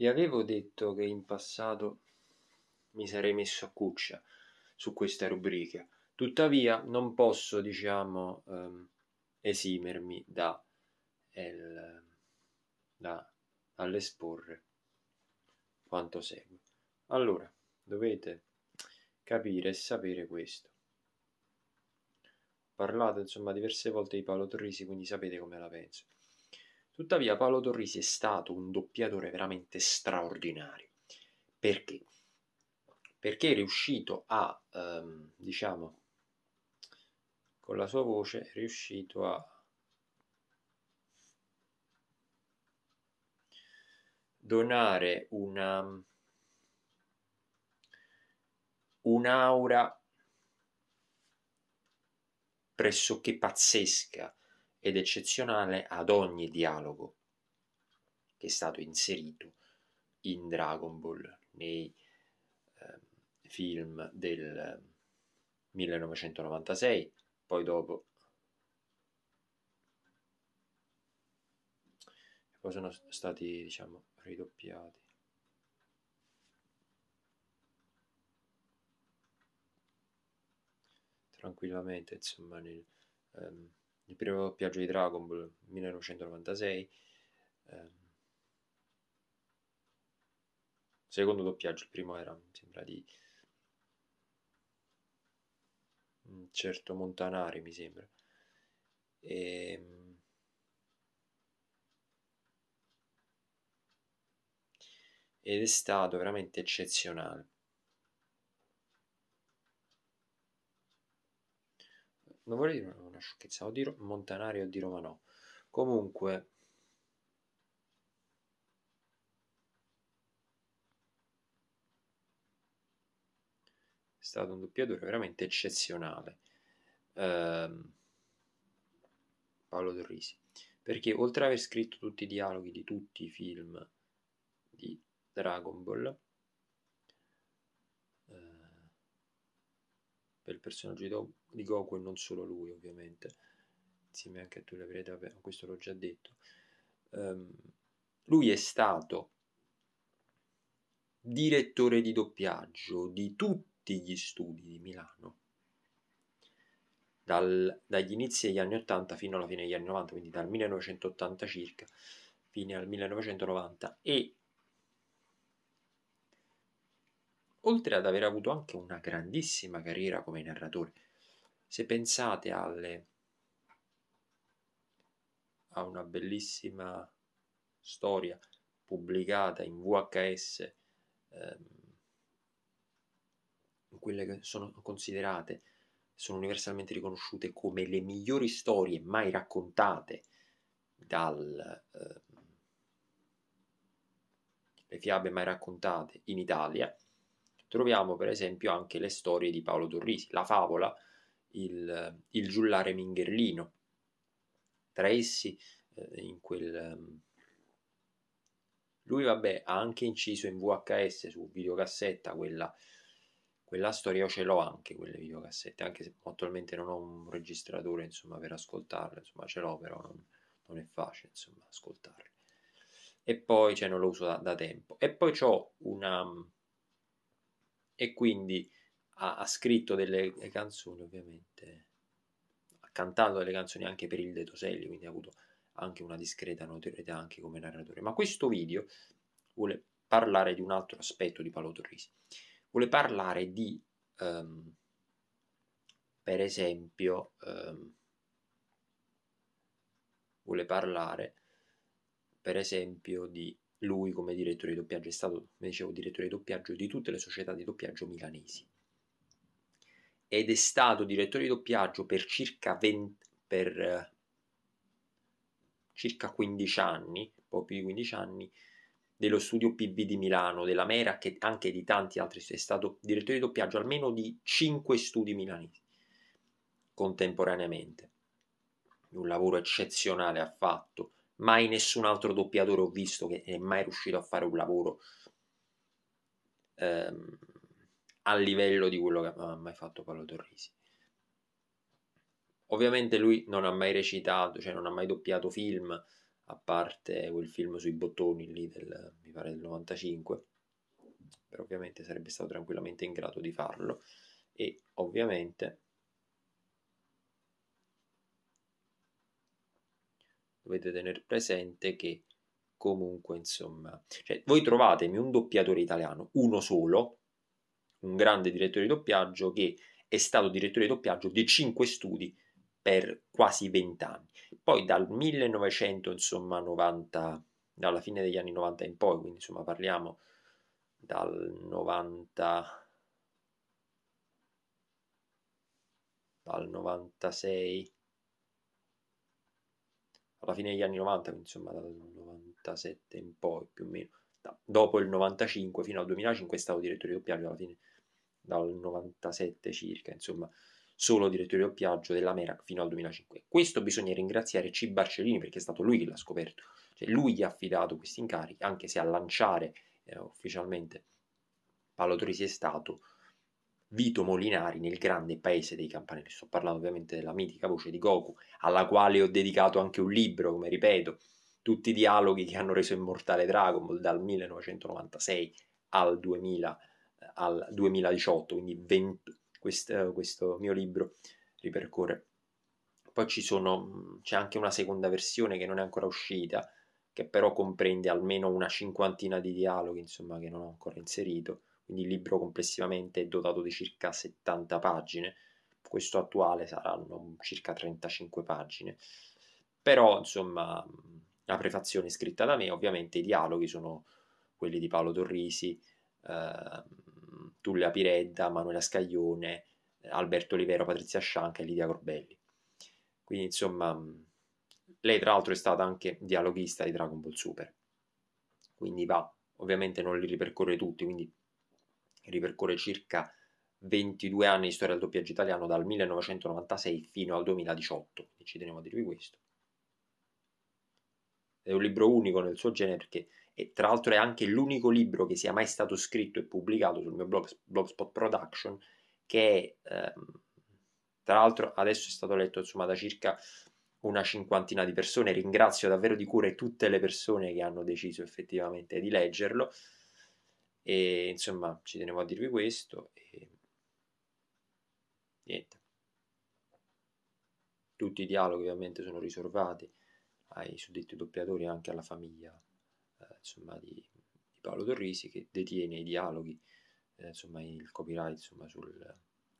Vi avevo detto che in passato mi sarei messo a cuccia su questa rubrica, tuttavia non posso, diciamo, ehm, esimermi da, el, da all'esporre quanto segue. Allora, dovete capire e sapere questo. Parlate insomma diverse volte di Paolo quindi sapete come la penso. Tuttavia Paolo Torrisi è stato un doppiatore veramente straordinario. Perché? Perché è riuscito a, ehm, diciamo, con la sua voce è riuscito a donare una un'aura pressoché pazzesca ed eccezionale ad ogni dialogo che è stato inserito in Dragon Ball nei eh, film del 1996, ehm, poi dopo poi sono stati diciamo ridoppiati. Tranquillamente, insomma, nel, um, il primo doppiaggio di Dragon Ball 1996, ehm, secondo doppiaggio, il primo era, mi sembra, di un certo Montanari, mi sembra. E, ehm, ed è stato veramente eccezionale. Non vorrei dire una sciocchezza, o di Ro- Montanari o di Roma no. Comunque... È stato un doppiatore veramente eccezionale. Ehm, Paolo Dorrisi. Perché oltre ad aver scritto tutti i dialoghi di tutti i film di Dragon Ball, eh, per il personaggio di Dom di Goku e non solo lui ovviamente, insieme anche a Tulio Vereda, questo l'ho già detto, um, lui è stato direttore di doppiaggio di tutti gli studi di Milano, dal, dagli inizi degli anni 80 fino alla fine degli anni 90, quindi dal 1980 circa, fino al 1990 e oltre ad aver avuto anche una grandissima carriera come narratore, se pensate alle, a una bellissima storia pubblicata in VHS, ehm, quelle che sono considerate, sono universalmente riconosciute come le migliori storie mai raccontate dalle ehm, fiabe mai raccontate in Italia, troviamo per esempio anche le storie di Paolo Torrisi, la favola il, il giullare mingherlino. Tra essi, eh, in quel... Ehm, lui, vabbè, ha anche inciso in VHS su videocassetta quella, quella storia, io ce l'ho anche quelle videocassette, anche se attualmente non ho un registratore, insomma, per ascoltarle, insomma, ce l'ho, però non, non è facile, insomma, ascoltarle. E poi, cioè, non lo uso da, da tempo. E poi ho una... E quindi ha, ha scritto delle canzoni ovviamente, ha cantato delle canzoni anche per il De Toselli, quindi ha avuto anche una discreta notorietà anche come narratore. Ma questo video vuole parlare di un altro aspetto di Paolo Torrisi, vuole parlare di, um, per esempio, um, vuole parlare per esempio di lui come direttore di doppiaggio, è stato, come dicevo, direttore di doppiaggio di tutte le società di doppiaggio milanesi ed è stato direttore di doppiaggio per circa, 20, per, eh, circa 15 anni, un po' più di 15 anni, dello studio PB di Milano, della Mera, che anche di tanti altri, è stato direttore di doppiaggio almeno di 5 studi milanesi contemporaneamente. Un lavoro eccezionale ha fatto, mai nessun altro doppiatore ho visto che è mai riuscito a fare un lavoro ehm, a livello di quello che aveva mai fatto Paolo Torrisi. Ovviamente lui non ha mai recitato, cioè non ha mai doppiato film, a parte quel film sui bottoni lì del, mi pare del 95, però ovviamente sarebbe stato tranquillamente in grado di farlo e ovviamente dovete tenere presente che comunque insomma, cioè, voi trovatemi un doppiatore italiano, uno solo, un grande direttore di doppiaggio che è stato direttore di doppiaggio di 5 studi per quasi 20 anni. Poi dal 1900, insomma, 90, dalla fine degli anni 90 in poi, quindi insomma parliamo dal 90 dal 96 alla fine degli anni 90, insomma dal 97 in poi più o meno Dopo il 95 fino al 2005 è stato direttore di doppiaggio, alla fine dal 97 circa, insomma, solo direttore di doppiaggio della Merak fino al 2005. Questo bisogna ringraziare C. Barcellini perché è stato lui che l'ha scoperto, cioè lui gli ha affidato questi incarichi, anche se a lanciare eh, ufficialmente Pallotorisi è stato Vito Molinari nel grande paese dei campanelli. Sto parlando ovviamente della mitica voce di Goku, alla quale ho dedicato anche un libro, come ripeto, tutti i dialoghi che hanno reso immortale Dragon Ball dal 1996 al, 2000, eh, al 2018, quindi 20, questo, eh, questo, mio libro ripercorre. Poi sono, mm, c'è anche una seconda versione che non è ancora uscita, che però comprende almeno una cinquantina di dialoghi, insomma, che non ho ancora inserito. Quindi il libro complessivamente è dotato di circa 70 pagine, questo attuale saranno circa 35 pagine. Però, insomma, mm, la prefazione scritta da me, ovviamente i dialoghi sono quelli di Paolo Torrisi, eh, Tullia Piredda, Manuela Scaglione, Alberto Olivero, Patrizia Scianca e Lidia Corbelli. Quindi insomma, lei tra l'altro è stata anche dialoghista di Dragon Ball Super, quindi va, ovviamente non li ripercorre tutti, quindi ripercorre circa 22 anni di storia del doppiaggio italiano dal 1996 fino al 2018, ci teniamo a dirvi questo è un libro unico nel suo genere perché e tra l'altro è anche l'unico libro che sia mai stato scritto e pubblicato sul mio blog Blogspot Production che ehm, tra l'altro adesso è stato letto insomma da circa una cinquantina di persone ringrazio davvero di cuore tutte le persone che hanno deciso effettivamente di leggerlo e insomma ci tenevo a dirvi questo e niente tutti i dialoghi ovviamente sono riservati ai suddetti doppiatori e anche alla famiglia eh, insomma, di, di, Paolo Torrisi che detiene i dialoghi, eh, insomma, il copyright insomma, su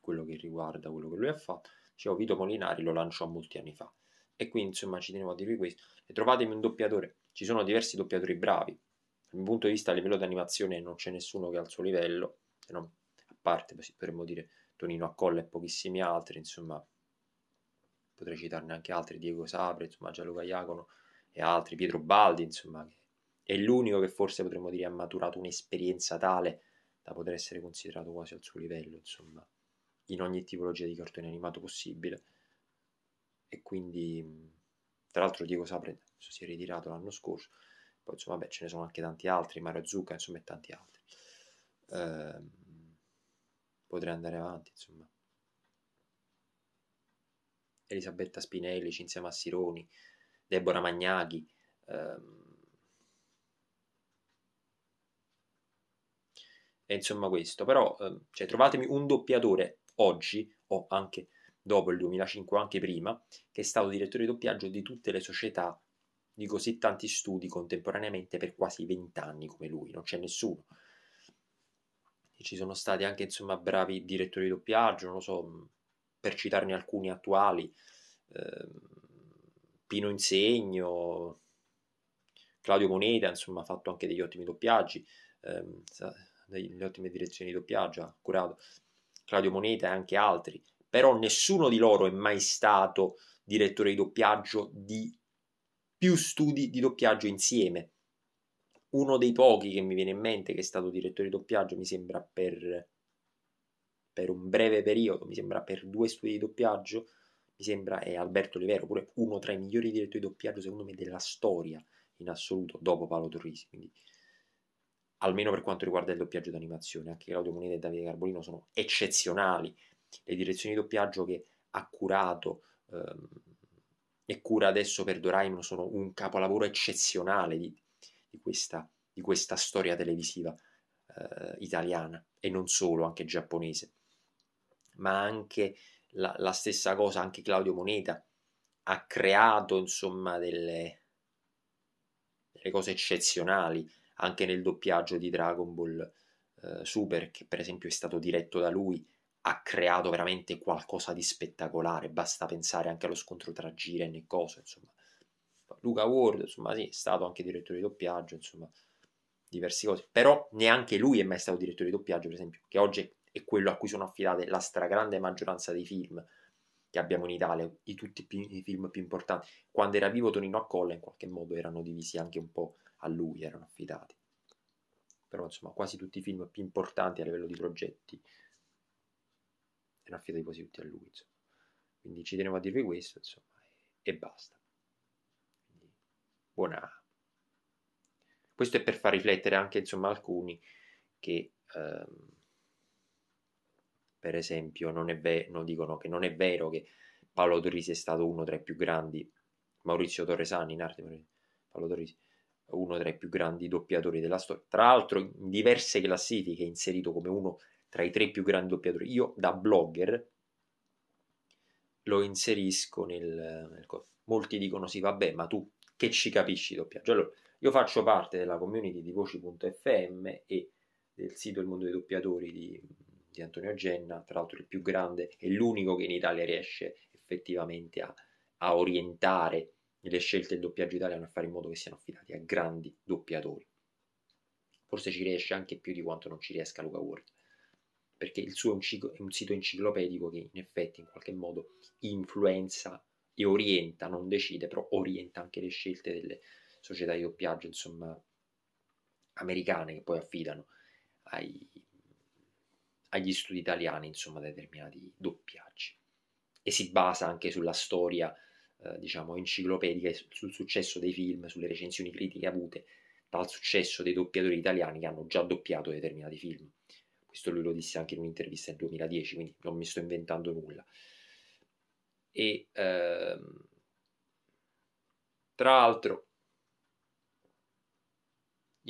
quello che riguarda quello che lui ha fatto. Dicevo, Vito Molinari lo lanciò molti anni fa e qui insomma ci tenevo a dirvi questo. E trovatemi un doppiatore, ci sono diversi doppiatori bravi, dal mio punto di vista a livello di animazione non c'è nessuno che al suo livello, non, a parte potremmo dire Tonino Accolla e pochissimi altri, insomma potrei citarne anche altri, Diego Sabre, insomma Gianluca Iacono e altri, Pietro Baldi, insomma, che è l'unico che forse potremmo dire ha maturato un'esperienza tale da poter essere considerato quasi al suo livello, insomma, in ogni tipologia di cartone animato possibile. E quindi, tra l'altro, Diego Sabre si è ritirato l'anno scorso, poi insomma, beh, ce ne sono anche tanti altri, Mario Zucca, insomma, e tanti altri. Eh, potrei andare avanti, insomma. Elisabetta Spinelli, Cinzia Massironi, Deborah Magnaghi, ehm, E insomma questo, però ehm, cioè, trovatemi un doppiatore oggi o anche dopo il 2005 anche prima, che è stato direttore di doppiaggio di tutte le società di così tanti studi contemporaneamente per quasi vent'anni come lui, non c'è nessuno. E ci sono stati anche insomma bravi direttori di doppiaggio, non lo so, per citarne alcuni attuali, eh, Pino Insegno, Claudio Moneta, insomma, ha fatto anche degli ottimi doppiaggi, ehm, delle ottime direzioni di doppiaggio, ha curato Claudio Moneta e anche altri, però nessuno di loro è mai stato direttore di doppiaggio di più studi di doppiaggio insieme. Uno dei pochi che mi viene in mente che è stato direttore di doppiaggio, mi sembra, per per un breve periodo, mi sembra per due studi di doppiaggio, mi sembra è Alberto Olivero, pure uno tra i migliori direttori di doppiaggio secondo me della storia in assoluto, dopo Paolo Torrisi, quindi almeno per quanto riguarda il doppiaggio d'animazione, anche Claudio Moneta e Davide Carbolino sono eccezionali, le direzioni di doppiaggio che ha curato ehm, e cura adesso per Doraemon sono un capolavoro eccezionale di, di, questa, di questa, storia televisiva eh, italiana e non solo, anche giapponese ma anche la, la stessa cosa, anche Claudio Moneta ha creato insomma delle, delle cose eccezionali anche nel doppiaggio di Dragon Ball eh, Super, che per esempio è stato diretto da lui, ha creato veramente qualcosa di spettacolare. Basta pensare anche allo scontro tra Jiren e Coso, insomma. Luca Ward, insomma, sì, è stato anche direttore di doppiaggio, insomma, diverse cose. Però neanche lui è mai stato direttore di doppiaggio, per esempio, che oggi è quello a cui sono affidate la stragrande maggioranza dei film che abbiamo in Italia, i tutti i film più importanti. Quando era vivo Tonino Accolla in qualche modo erano divisi anche un po' a lui, erano affidati. Però insomma quasi tutti i film più importanti a livello di progetti erano affidati quasi tutti a lui. Insomma. Quindi ci tenevo a dirvi questo insomma, e, e basta. Quindi, buona... Questo è per far riflettere anche insomma alcuni che... Ehm, per esempio, non, ve- non dicono che non è vero che Paolo Torisi è stato uno tra i più grandi, Maurizio Torresani in arte, Paolo Torisi, uno tra i più grandi doppiatori della storia. Tra l'altro, in diverse classifiche è inserito come uno tra i tre più grandi doppiatori. Io, da blogger, lo inserisco nel, nel Molti dicono sì, vabbè, ma tu che ci capisci doppiaggio? Allora, io faccio parte della community di voci.fm e del sito Il Mondo dei Doppiatori di di Antonio Genna, tra l'altro il più grande e l'unico che in Italia riesce effettivamente a, a orientare le scelte del doppiaggio italiano a fare in modo che siano affidati a grandi doppiatori. Forse ci riesce anche più di quanto non ci riesca Luca Ward, perché il suo è un sito enciclopedico che in effetti in qualche modo influenza e orienta, non decide, però orienta anche le scelte delle società di doppiaggio, insomma, americane che poi affidano ai, agli studi italiani, insomma, determinati doppiaggi. E si basa anche sulla storia, eh, diciamo, enciclopedica, sul successo dei film, sulle recensioni critiche avute dal successo dei doppiatori italiani che hanno già doppiato determinati film. Questo lui lo disse anche in un'intervista nel 2010, quindi non mi sto inventando nulla. E ehm, tra l'altro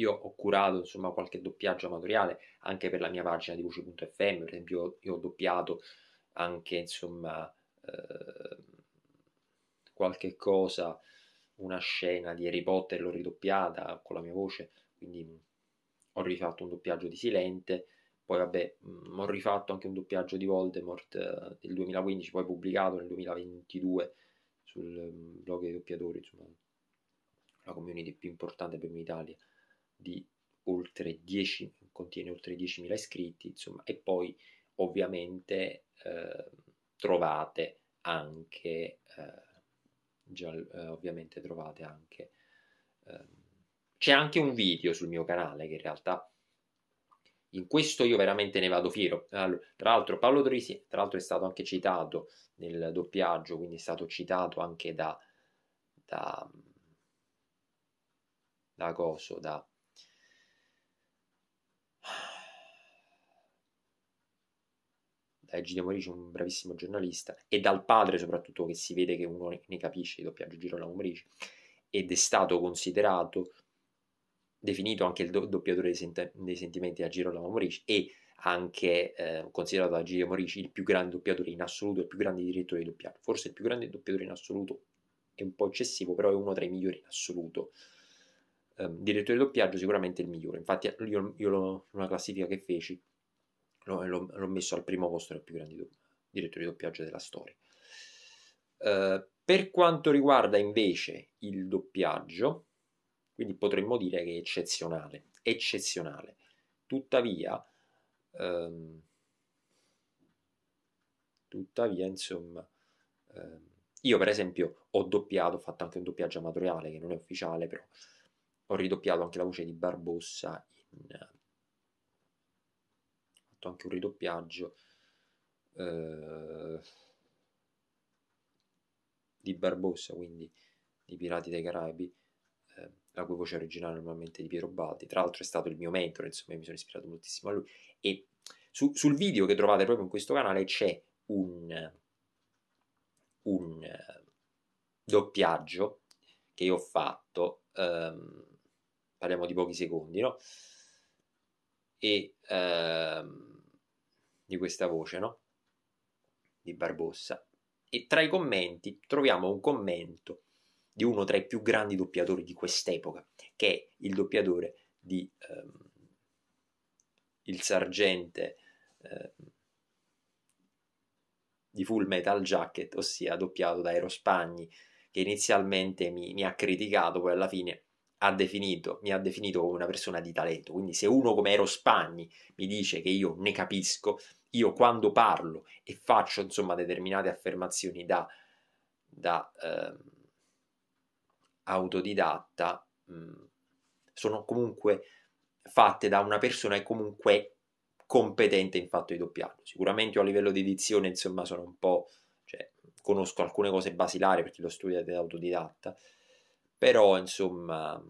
io ho curato insomma qualche doppiaggio amatoriale anche per la mia pagina di voce.fm, per esempio io ho doppiato anche insomma eh, qualche cosa, una scena di Harry Potter l'ho ridoppiata con la mia voce, quindi ho rifatto un doppiaggio di Silente, poi vabbè mh, mm, ho rifatto anche un doppiaggio di Voldemort eh, del 2015, poi pubblicato nel 2022 sul mm, blog dei doppiatori, insomma la community più importante per me in Italia di oltre 10, contiene oltre 10.000 iscritti, insomma, e poi ovviamente eh, trovate anche, eh, già, eh, ovviamente trovate anche, ehm, c'è anche un video sul mio canale che in realtà in questo io veramente ne vado fiero. Allora, tra l'altro, Paolo Torisi, tra l'altro, è stato anche citato nel doppiaggio, quindi è stato citato anche da. da. da Coso, da. da eh, Morici è un bravissimo giornalista, e dal padre soprattutto che si vede che uno ne capisce di doppiaggio Girolamo Morici, ed è stato considerato, definito anche il doppiatore dei, sent- dei, sentimenti da Girolamo Morici e anche eh, considerato da Giglio Morici il più grande doppiatore in assoluto, il più grande direttore di doppiaggio, forse il più grande doppiatore in assoluto, è un po' eccessivo, però è uno tra i migliori in assoluto. Eh, direttore di doppiaggio sicuramente il migliore, infatti io, io lo, una classifica che feci l'ho, l'ho, messo al primo posto nel più grande do- direttori di doppiaggio della storia. Uh, per quanto riguarda invece il doppiaggio, quindi potremmo dire che è eccezionale, eccezionale. Tuttavia, um, tuttavia, insomma, um, io per esempio ho doppiato, ho fatto anche un doppiaggio amatoriale che non è ufficiale, però ho ridoppiato anche la voce di Barbossa in fatto anche un ridoppiaggio eh, di Barbossa, quindi di Pirati dei Caraibi, eh, la cui voce originale normalmente di Piero Baldi. Tra l'altro è stato il mio mentore, insomma, mi sono ispirato moltissimo a lui. E su, sul video che trovate proprio in questo canale c'è un, un eh, doppiaggio che io ho fatto, ehm, parliamo di pochi secondi, no? E... Ehm, di questa voce, no? Di Barbossa. E tra i commenti troviamo un commento di uno tra i più grandi doppiatori di quest'epoca, che è il doppiatore di ehm, il sergente eh, di Full Metal Jacket, ossia doppiato da Aerospagni, che inizialmente mi, mi, ha criticato, poi alla fine ha definito, mi ha definito come una persona di talento. Quindi se uno come Aerospagni mi dice che io ne capisco, io quando parlo e faccio insomma determinate affermazioni da, da eh, autodidatta mh, mm, sono comunque fatte da una persona che comunque competente in fatto di doppiaggio sicuramente io a livello di edizione insomma sono un po' cioè, conosco alcune cose basilari perché l'ho studiato autodidatta però insomma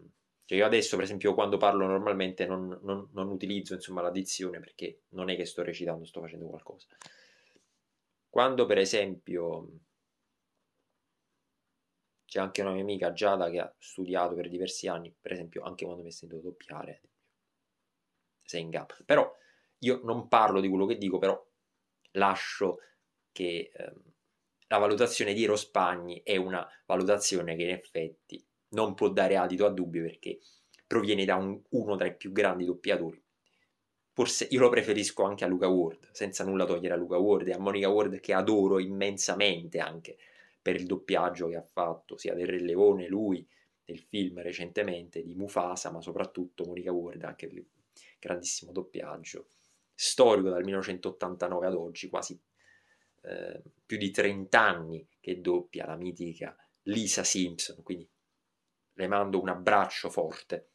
cioè io adesso, per esempio, quando parlo normalmente non, non, non utilizzo insomma, la dizione perché non è che sto recitando, sto facendo qualcosa. Quando, per esempio, c'è anche una mia amica Giada che ha studiato per diversi anni, per esempio, anche quando mi è sentito doppiare, sei in gap. Però io non parlo di quello che dico, però lascio che ehm, la valutazione di Rospagni è una valutazione che in effetti non può dare adito a dubbi perché proviene da un, uno tra i più grandi doppiatori. Forse io lo preferisco anche a Luca Ward, senza nulla togliere a Luca Ward e a Monica Ward che adoro immensamente anche per il doppiaggio che ha fatto sia del Re Leone, lui, nel film recentemente di Mufasa, ma soprattutto Monica Ward anche per il grandissimo doppiaggio storico dal 1989 ad oggi, quasi eh, più di 30 anni che doppia la mitica Lisa Simpson, quindi le mando un abbraccio forte.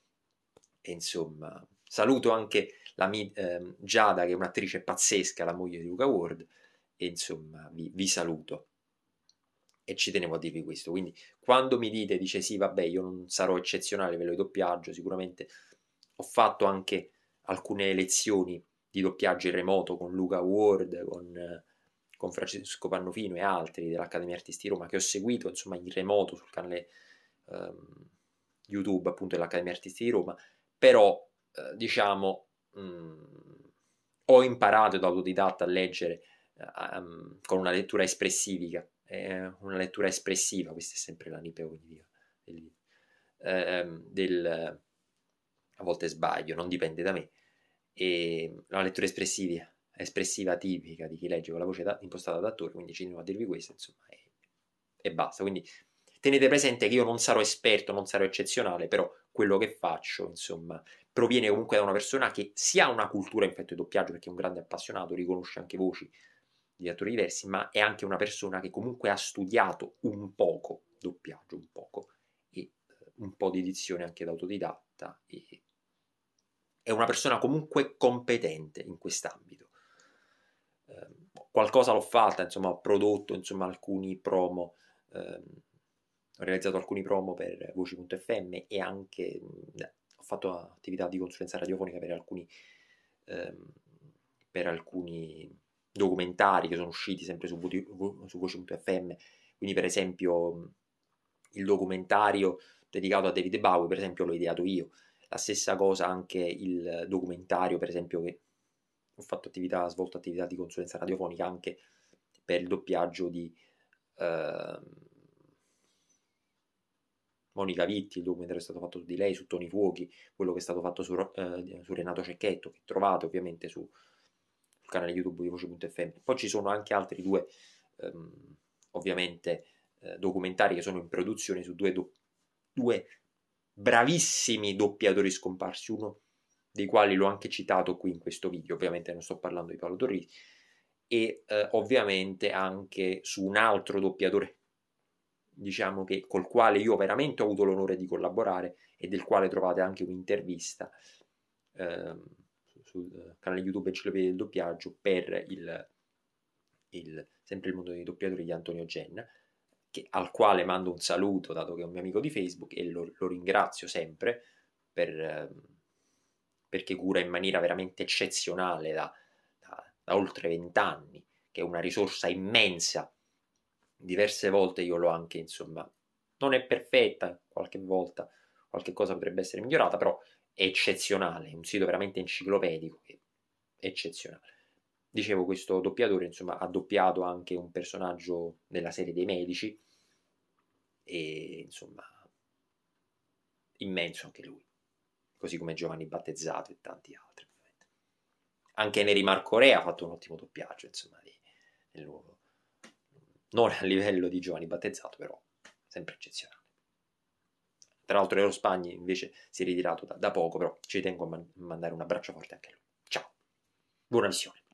E insomma, saluto anche la mia eh, Giada, che è un'attrice pazzesca, la moglie di Luca Ward, e insomma, vi, vi saluto e ci tenevo a dirvi questo. Quindi, quando mi dite, dice sì, vabbè, io non sarò eccezionale, ve lo doppiaggio. Sicuramente ho fatto anche alcune lezioni di doppiaggio in remoto con Luca Ward, con, con Francesco Pannofino e altri dell'Accademia Artisti Roma che ho seguito insomma in remoto sul canale. Um, YouTube, appunto dell'Accademia Artisti di Roma, però eh, diciamo mh, mm, ho imparato da autodidatta a leggere um, con una lettura espressiva, eh, una lettura espressiva, questa è sempre la nipe cognitiva del, eh, del, a volte sbaglio, non dipende da me, e la lettura espressiva, espressiva tipica di chi legge con la voce da, impostata da attore, quindi ci teniamo a dirvi questo, insomma, e, e basta, quindi Tenete presente che io non sarò esperto, non sarò eccezionale, però quello che faccio, insomma, proviene comunque da una persona che sia ha una cultura in effetto di doppiaggio, perché è un grande appassionato, riconosce anche voci di attori diversi, ma è anche una persona che comunque ha studiato un poco doppiaggio, un poco, e eh, un po' di edizione anche da autodidatta, e è una persona comunque competente in quest'ambito. Ehm, qualcosa l'ho fatta, insomma, ho prodotto insomma, alcuni promo ehm, ho realizzato alcuni promo per voci.fm e anche mh, mm, ho fatto attività di consulenza radiofonica per alcuni, ehm, per alcuni documentari che sono usciti sempre su, vo- su voci.fm, quindi per esempio mm, il documentario dedicato a David Bowie, per esempio l'ho ideato io, la stessa cosa anche il documentario, per esempio che ho fatto attività, svolto attività di consulenza radiofonica anche per il doppiaggio di... Ehm, Monica Vitti, il documentario è stato fatto su di lei, su Toni Fuochi, quello che è stato fatto su, eh, su Renato Cecchetto, che trovate ovviamente su, sul canale YouTube di Voce.fm. Poi ci sono anche altri due, ehm, ovviamente, eh, documentari che sono in produzione su due, do- due bravissimi doppiatori scomparsi, uno dei quali l'ho anche citato qui in questo video, ovviamente non sto parlando di Paolo Torri, e eh, ovviamente anche su un altro doppiatore diciamo che col quale io veramente ho avuto l'onore di collaborare e del quale trovate anche un'intervista eh, sul canale YouTube Enciclopedia del Doppiaggio per il, il, sempre il mondo dei doppiatori di Antonio Genna, che, al quale mando un saluto dato che è un mio amico di Facebook e lo, lo ringrazio sempre per, eh, perché cura in maniera veramente eccezionale da, da, da oltre vent'anni, che è una risorsa immensa diverse volte io l'ho anche, insomma, non è perfetta, qualche volta qualche cosa potrebbe essere migliorata, però è eccezionale, un sito veramente enciclopedico, eccezionale. Dicevo, questo doppiatore, insomma, ha doppiato anche un personaggio della serie dei medici e, insomma, immenso anche lui, così come Giovanni Battezzato e tanti altri. Anche Neri Marco Re ha fatto un ottimo doppiaggio, insomma, di, del nuovo non a livello di giovani Battezzato, però sempre eccezionale. Tra l'altro Eero Spagni invece si è ritirato da, da poco, però ci tengo a man- mandare un abbraccio forte anche a lui. Ciao, buona missione.